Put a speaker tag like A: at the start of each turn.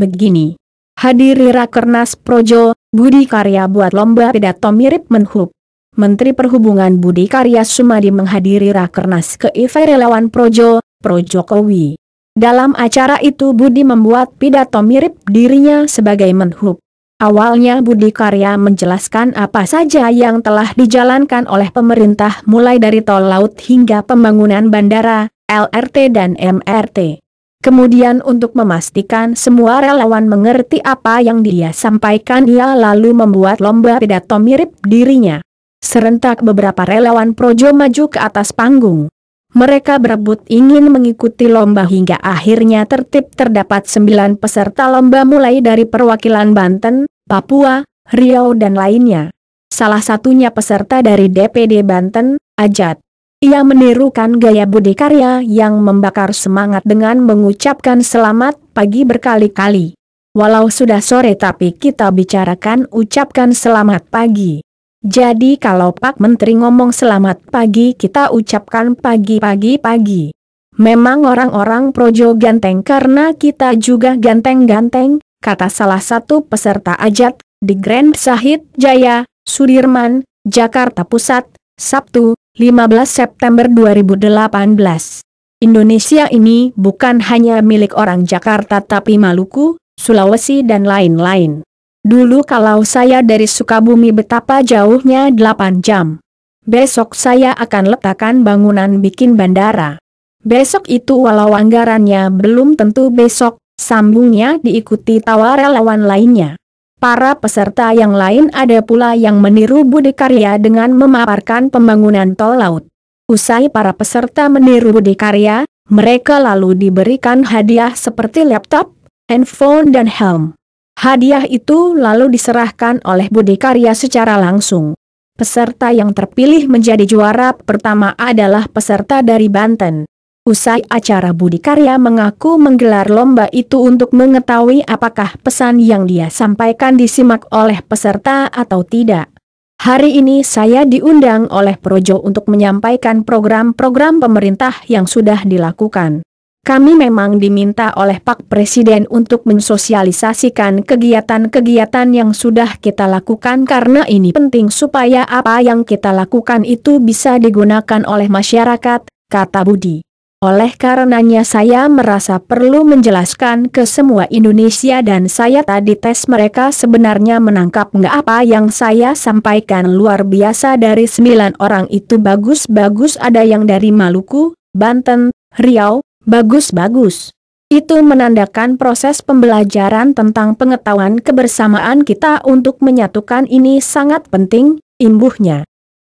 A: begini. Hadiri Rakernas Projo, Budi Karya buat lomba pidato mirip Menhub. Menteri Perhubungan Budi Karya Sumadi menghadiri Rakernas KIV Relawan Projo, Projokowi. Dalam acara itu Budi membuat pidato mirip dirinya sebagai Menhub. Awalnya Budi Karya menjelaskan apa saja yang telah dijalankan oleh pemerintah mulai dari tol laut hingga pembangunan bandara, LRT dan MRT. Kemudian untuk memastikan semua relawan mengerti apa yang dia sampaikan ia lalu membuat lomba pidato mirip dirinya. Serentak beberapa relawan Projo maju ke atas panggung. Mereka berebut ingin mengikuti lomba hingga akhirnya tertib terdapat sembilan peserta lomba mulai dari perwakilan Banten, Papua, Riau dan lainnya. Salah satunya peserta dari DPD Banten, Ajat. Ia menirukan gaya budi karya yang membakar semangat dengan mengucapkan selamat pagi berkali-kali. Walau sudah sore tapi kita bicarakan ucapkan selamat pagi. Jadi kalau Pak Menteri ngomong selamat pagi kita ucapkan pagi-pagi-pagi. Memang orang-orang projo ganteng karena kita juga ganteng-ganteng, kata salah satu peserta ajat di Grand Sahid Jaya, Sudirman, Jakarta Pusat, Sabtu, 15 September 2018. Indonesia ini bukan hanya milik orang Jakarta tapi Maluku, Sulawesi dan lain-lain. Dulu kalau saya dari Sukabumi betapa jauhnya 8 jam. Besok saya akan letakkan bangunan bikin bandara. Besok itu walau anggarannya belum tentu besok, sambungnya diikuti tawar relawan lainnya. Para peserta yang lain ada pula yang meniru budi karya dengan memaparkan pembangunan tol laut. Usai para peserta meniru budi karya, mereka lalu diberikan hadiah seperti laptop, handphone dan helm. Hadiah itu lalu diserahkan oleh budi karya secara langsung. Peserta yang terpilih menjadi juara pertama adalah peserta dari Banten. Usai acara Budi Karya mengaku menggelar lomba itu untuk mengetahui apakah pesan yang dia sampaikan disimak oleh peserta atau tidak. Hari ini saya diundang oleh Projo untuk menyampaikan program-program pemerintah yang sudah dilakukan. Kami memang diminta oleh Pak Presiden untuk mensosialisasikan kegiatan-kegiatan yang sudah kita lakukan karena ini penting supaya apa yang kita lakukan itu bisa digunakan oleh masyarakat, kata Budi. Oleh karenanya saya merasa perlu menjelaskan ke semua Indonesia dan saya tadi tes mereka sebenarnya menangkap nggak apa yang saya sampaikan luar biasa dari sembilan orang itu bagus-bagus ada yang dari Maluku, Banten, Riau, bagus-bagus. Itu menandakan proses pembelajaran tentang pengetahuan kebersamaan kita untuk menyatukan ini sangat penting, imbuhnya.